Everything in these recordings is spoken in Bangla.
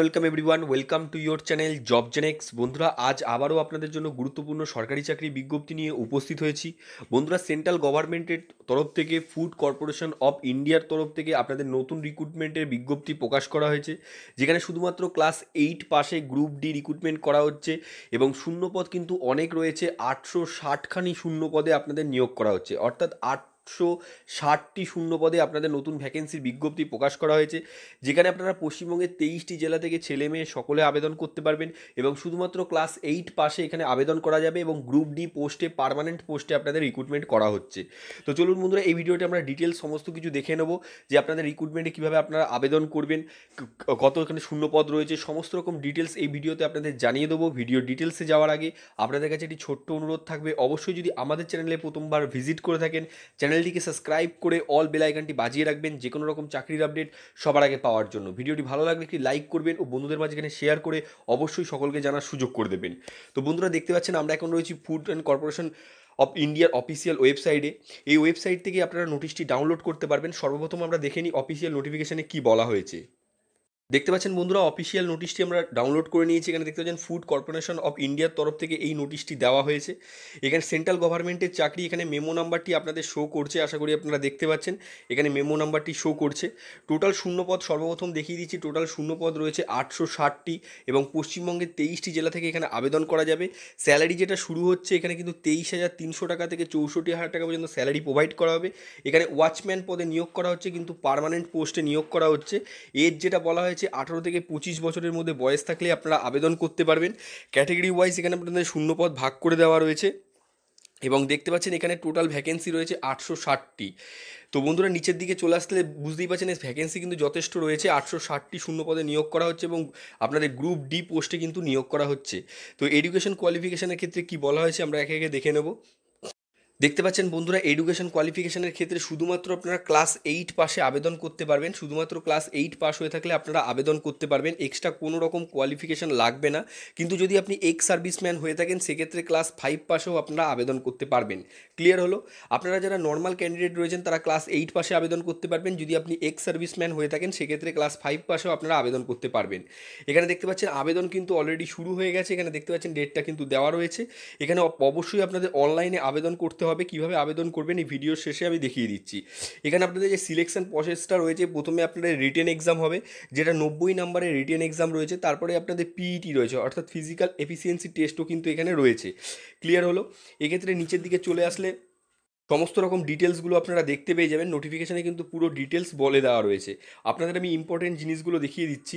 welcome everyone welcome to your channel Job Genex বন্ধুরা আজ আবারও আপনাদের জন্য গুরুত্বপূর্ণ সরকারি চাকরি বিজ্ঞপ্তি নিয়ে উপস্থিত হয়েছি বন্ধুরা সেন্ট্রাল গভর্নমেন্টের তরফ থেকে ফুড কর্পোরেশন অফ ইন্ডিয়ার তরফ থেকে আপনাদের নতুন রিক্রুটমেন্টের বিজ্ঞপ্তি প্রকাশ করা হয়েছে যেখানে শুধুমাত্র ক্লাস এইট পাশে গ্রুপ ডি রিক্রুটমেন্ট করা হচ্ছে এবং শূন্যপদ কিন্তু অনেক রয়েছে আটশো ষাটখানি শূন্যপদে আপনাদের নিয়োগ করা হচ্ছে অর্থাৎ আট আটশো ষাটটি শূন্য পদে আপনাদের নতুন ভ্যাকেন্সির বিজ্ঞপ্তি প্রকাশ করা হয়েছে যেখানে আপনারা পশ্চিমবঙ্গের তেইশটি জেলা থেকে ছেলে মেয়ে সকলে আবেদন করতে পারবেন এবং শুধুমাত্র ক্লাস এইট পাশে এখানে আবেদন করা যাবে এবং গ্রুপ ডি পোস্টে পারমানেন্ট পোস্টে আপনাদের রিক্রুটমেন্ট করা হচ্ছে তো চলুন বন্ধুরা এই ভিডিওটি আমরা ডিটেলস সমস্ত কিছু দেখে নেবো যে আপনাদের রিক্রুটমেন্টে কীভাবে আপনারা আবেদন করবেন কত এখানে শূন্যপদ রয়েছে সমস্ত রকম ডিটেলস এই ভিডিওতে আপনাদের জানিয়ে দেবো ভিডিও ডিটেলসে যাওয়ার আগে আপনাদের কাছে একটি ছোট্ট অনুরোধ থাকবে অবশ্যই যদি আমাদের চ্যানেলে প্রথমবার ভিজিট করে থাকেন চ্যানেল চ্যানেলটিকে সাবস্ক্রাইব করে অল বেলাইকানটি বাজিয়ে রাখবেন যে কোনো রকম চাকরির আপডেট সবার আগে পাওয়ার জন্য ভিডিওটি ভালো লাগলে একটি লাইক করবেন ও বন্ধুদের মাঝখানে শেয়ার করে অবশ্যই সকলকে জানার সুযোগ করে দেবেন তো বন্ধুরা দেখতে পাচ্ছেন আমরা এখন রয়েছি ফুড অ্যান্ড কর্পোরেশন অফ ইন্ডিয়ার অফিসিয়াল ওয়েবসাইটে এই ওয়েবসাইট থেকে আপনারা নোটিশটি ডাউনলোড করতে পারবেন সর্বপ্রথম আমরা দেখে নিই অফিসিয়াল নোটিফিকেশানে কী বলা হয়েছে দেখতে পাচ্ছেন বন্ধুরা অফিসিয়াল নোটিশটি আমরা ডাউনলোড করে নিয়েছি এখানে দেখতে পাচ্ছেন ফুড কর্পোরেশন অফ ইন্ডিয়ার তরফ থেকে এই নোটিশটি দেওয়া হয়েছে এখানে সেন্ট্রাল গভর্নমেন্টের চাকরি এখানে মেমো নাম্বারটি আপনাদের শো করছে আশা করি আপনারা দেখতে পাচ্ছেন এখানে মেমো নাম্বারটি শো করছে টোটাল শূন্যপদ সর্বপ্রথম দেখিয়ে দিচ্ছি টোটাল শূন্যপদ রয়েছে আটশো ষাটটি এবং পশ্চিমবঙ্গের তেইশটি জেলা থেকে এখানে আবেদন করা যাবে স্যালারি যেটা শুরু হচ্ছে এখানে কিন্তু তেইশ হাজার তিনশো টাকা থেকে চৌষট্টি হাজার টাকা পর্যন্ত স্যালারি প্রোভাইড করা হবে এখানে ওয়াচম্যান পদে নিয়োগ করা হচ্ছে কিন্তু পারমানেন্ট পোস্টে নিয়োগ করা হচ্ছে এর যেটা বলা হয়েছে হচ্ছে আঠারো থেকে পঁচিশ বছরের মধ্যে বয়স থাকলে আপনারা আবেদন করতে পারবেন ক্যাটাগরি ওয়াইজ এখানে আপনাদের শূন্যপদ ভাগ করে দেওয়া রয়েছে এবং দেখতে পাচ্ছেন এখানে টোটাল ভ্যাকেন্সি রয়েছে আটশো ষাটটি তো বন্ধুরা নিচের দিকে চলে আসলে বুঝতেই পারছেন এই ভ্যাকেন্সি কিন্তু যথেষ্ট রয়েছে আটশো ষাটটি শূন্য পদে নিয়োগ করা হচ্ছে এবং আপনাদের গ্রুপ ডি পোস্টে কিন্তু নিয়োগ করা হচ্ছে তো এডুকেশন কোয়ালিফিকেশনের ক্ষেত্রে কি বলা হয়েছে আমরা একে একে দেখে নেবো দেখতে পাচ্ছেন বন্ধুরা এডুকেশন কোয়ালিফিকেশনের ক্ষেত্রে শুধুমাত্র আপনারা ক্লাস এইট পাশে আবেদন করতে পারবেন শুধুমাত্র ক্লাস এইট পাস হয়ে থাকলে আপনারা আবেদন করতে পারবেন এক্সট্রা কোনো রকম কোয়ালিফিকেশন লাগবে না কিন্তু যদি আপনি এক্স সার্ভিসম্যান হয়ে থাকেন সেক্ষেত্রে ক্লাস ফাইভ পাশেও আপনারা আবেদন করতে পারবেন ক্লিয়ার হলো আপনারা যারা নর্মাল ক্যান্ডিডেট রয়েছেন তারা ক্লাস এইট পাশে আবেদন করতে পারবেন যদি আপনি এক্স সার্ভিসম্যান হয়ে থাকেন সেক্ষেত্রে ক্লাস ফাইভ পাশেও আপনারা আবেদন করতে পারবেন এখানে দেখতে পাচ্ছেন আবেদন কিন্তু অলরেডি শুরু হয়ে গেছে এখানে দেখতে পাচ্ছেন ডেটটা কিন্তু দেওয়া রয়েছে এখানে অবশ্যই আপনাদের অনলাইনে আবেদন করতে হবে হবে কিভাবে আবেদন করবেন এই ভিডিওর শেষে আমি দেখিয়ে দিচ্ছি এখানে আপনাদের যে সিলেকশন প্রসেসটা রয়েছে প্রথমে আপনাদের রিটেন এক্সাম হবে যেটা নব্বই নম্বরের রিটেন এক্সাম রয়েছে তারপরে আপনাদের পিইটি e রয়েছে অর্থাৎ ফিজিক্যাল এফিসিয়েন্সি টেস্টও কিন্তু এখানে রয়েছে ক্লিয়ার হলো এক্ষেত্রে নিচের দিকে চলে আসলে সমস্ত রকম ডিটেলসগুলো আপনারা দেখতে পেয়ে যাবেন নোটিফিকেশানে কিন্তু পুরো ডিটেলস বলে দেওয়া রয়েছে আপনাদের আমি ইম্পর্টেন্ট জিনিসগুলো দেখিয়ে দিচ্ছি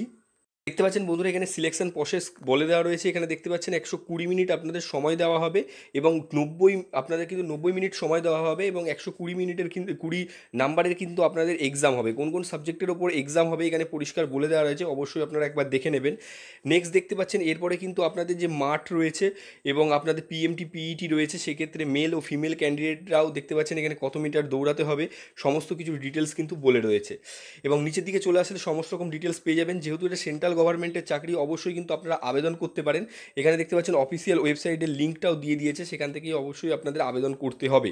দেখতে পাচ্ছেন বন্ধুরা এখানে সিলেকশন প্রসেস বলে দেওয়া রয়েছে এখানে দেখতে পাচ্ছেন একশো কুড়ি মিনিট আপনাদের সময় দেওয়া হবে এবং নব্বই আপনাদের কিন্তু নব্বই মিনিট সময় দেওয়া হবে এবং একশো কুড়ি মিনিটের কিন্তু কুড়ি নাম্বারের কিন্তু আপনাদের এক্সাম হবে কোন কোন সাবজেক্টের ওপর এক্সাম হবে এখানে পরিষ্কার বলে দেওয়া রয়েছে অবশ্যই আপনারা একবার দেখে নেবেন নেক্সট দেখতে পাচ্ছেন এরপরে কিন্তু আপনাদের যে মাঠ রয়েছে এবং আপনাদের পিএমটি পিইটি e রয়েছে সেক্ষেত্রে মেল ও ফিমেল ক্যান্ডিডেটরাও দেখতে পাচ্ছেন এখানে কত মিটার দৌড়াতে হবে সমস্ত কিছু ডিটেলস কিন্তু বলে রয়েছে এবং নিচের দিকে চলে আসলে সমস্ত রকম ডিটেলস পেয়ে যাবেন যেহেতু এটা সেন্ট্রাল গভর্নমেন্টের চাকরি অবশ্যই কিন্তু আপনারা আবেদন করতে পারেন এখানে দেখতে পাচ্ছেন অফিসিয়াল ওয়েবসাইটের লিঙ্কটাও দিয়ে দিয়েছে সেখান থেকেই অবশ্যই আপনাদের আবেদন করতে হবে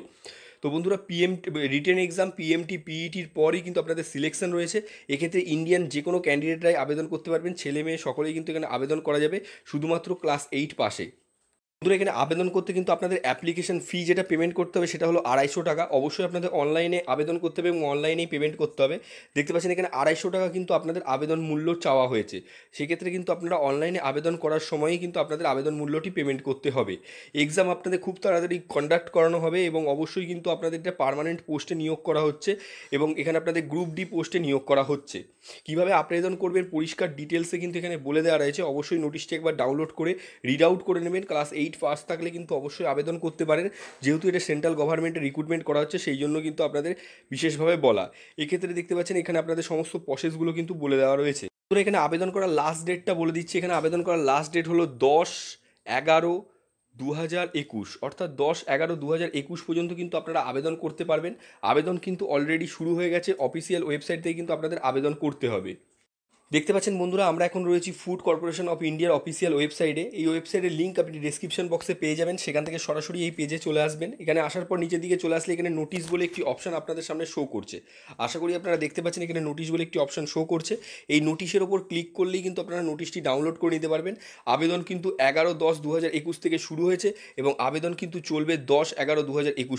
তো বন্ধুরা পিএম রিটেন এক্সাম পিএমটি পিইটির পরই কিন্তু আপনাদের সিলেকশন রয়েছে এক্ষেত্রে ইন্ডিয়ান যে কোনো ক্যান্ডিডেটরাই আবেদন করতে পারবেন ছেলে মেয়ে সকলেই কিন্তু এখানে আবেদন করা যাবে শুধুমাত্র ক্লাস এইট পাশে বন্ধুরা এখানে আবেদন করতে কিন্তু আপনাদের অ্যাপ্লিকেশন ফি যেটা পেমেন্ট করতে হবে সেটা হলো আড়াইশো টাকা অবশ্যই আপনাদের অনলাইনে আবেদন করতে হবে এবং অনলাইনেই পেমেন্ট করতে হবে দেখতে পাচ্ছেন এখানে আড়াইশো টাকা কিন্তু আপনাদের আবেদন মূল্য চাওয়া হয়েছে সেক্ষেত্রে কিন্তু আপনারা অনলাইনে আবেদন করার সময়ই কিন্তু আপনাদের আবেদন মূল্যটি পেমেন্ট করতে হবে এক্সাম আপনাদের খুব তাড়াতাড়ি কন্ডাক্ট করানো হবে এবং অবশ্যই কিন্তু আপনাদের এটা পারমানেন্ট পোস্টে নিয়োগ করা হচ্ছে এবং এখানে আপনাদের গ্রুপ ডি পোস্টে নিয়োগ করা হচ্ছে কিভাবে আবেদন করবেন পরিষ্কার ডিটেলসে কিন্তু এখানে বলে দেওয়া রয়েছে অবশ্যই নোটিশটি একবার ডাউনলোড করে রিড আউট করে নেবেন ক্লাস এইট নিট পাস থাকলে কিন্তু অবশ্যই আবেদন করতে পারেন যেহেতু এটা সেন্ট্রাল গভর্নমেন্টের রিক্রুটমেন্ট করা হচ্ছে সেই জন্য কিন্তু আপনাদের বিশেষভাবে বলা এক্ষেত্রে দেখতে পাচ্ছেন এখানে আপনাদের সমস্ত প্রসেসগুলো কিন্তু বলে দেওয়া রয়েছে তো এখানে আবেদন করার লাস্ট ডেটটা বলে দিচ্ছি এখানে আবেদন করার লাস্ট ডেট হলো দশ এগারো দু হাজার একুশ অর্থাৎ দশ এগারো দু হাজার একুশ পর্যন্ত কিন্তু আপনারা আবেদন করতে পারবেন আবেদন কিন্তু অলরেডি শুরু হয়ে গেছে অফিসিয়াল ওয়েবসাইট থেকে কিন্তু আপনাদের আবেদন করতে হবে দেখতে পাচ্ছেন বন্ধুরা আমরা এখন রয়েছি ফুড কর্পোরেশন অফ ইন্ডিয়ার অফিসিয়াল ওয়েবসাইটে এই ওয়েবসাইটের লিঙ্ক আপনি ডিসক্রিপশন বক্সে পেয়ে যাবেন সেখান থেকে সরাসরি এই পেজে চলে আসবেন এখানে আসার পর নিচের দিকে চলে আসলে এখানে নোটিশ বলে একটি অপশন আপনাদের সামনে শো করছে আশা করি আপনারা দেখতে পাচ্ছেন এখানে নোটিশ বলে একটি অপশন শো করছে এই নোটিশের ওপর ক্লিক করলেই কিন্তু আপনারা নোটিশটি ডাউনলোড করে নিতে পারবেন আবেদন কিন্তু এগারো দশ দু থেকে শুরু হয়েছে এবং আবেদন কিন্তু চলবে দশ এগারো দু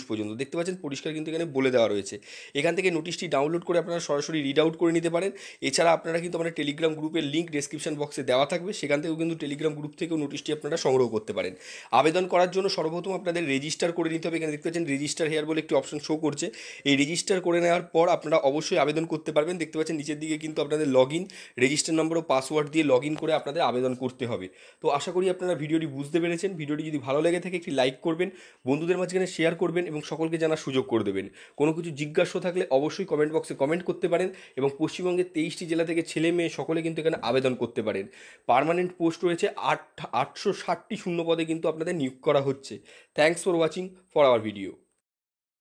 পর্যন্ত দেখতে পাচ্ছেন পরিষ্কার কিন্তু এখানে বলে দেওয়া রয়েছে এখান থেকে নোটিশটি ডাউনলোড করে আপনারা সরাসরি রিড আউট করে নিতে পারেন এছাড়া আপনারা কিন্তু আমাদের টেলিগ্রাম গ্রুপের লিঙ্ক ডেসক্রিপশন বক্সে দেওয়া থাকবে সেখান থেকেও কিন্তু টেলিগ্রাম গ্রুপ থেকেও নোটিশটি আপনারা সংগ্রহ করতে পারেন আবেদন করার জন্য সর্বপ্রথম আপনাদের রেজিস্টার করে নিতে হবে এখানে দেখতে পাচ্ছেন রেজিস্টার হেয়ার বলে একটি অপশন শো করছে এই রেজিস্টার করে নেওয়ার পর আপনারা অবশ্যই আবেদন করতে পারবেন দেখতে পাচ্ছেন নিচের দিকে কিন্তু আপনাদের লগ ইন রেজিস্টার নম্বর ও পাসওয়ার্ড দিয়ে লগ ইন করে আপনাদের আবেদন করতে হবে তো আশা করি আপনারা ভিডিওটি বুঝতে পেরেছেন ভিডিওটি যদি ভালো লেগে থাকে একটি লাইক করবেন বন্ধুদের মাঝখানে শেয়ার করবেন এবং সকলকে জানার সুযোগ করে দেবেন কোনো কিছু জিজ্ঞাসা থাকলে অবশ্যই কমেন্ট বক্সে কমেন্ট করতে পারেন এবং পশ্চিমবঙ্গের তেইশটি জেলা থেকে ছেলে মেয়ে মেয়ে সকলে কিন্তু এখানে আবেদন করতে পারেন পারমানেন্ট পোস্ট রয়েছে আট আটশো ষাটটি শূন্য পদে কিন্তু আপনাদের নিয়োগ করা হচ্ছে thanks for watching for our video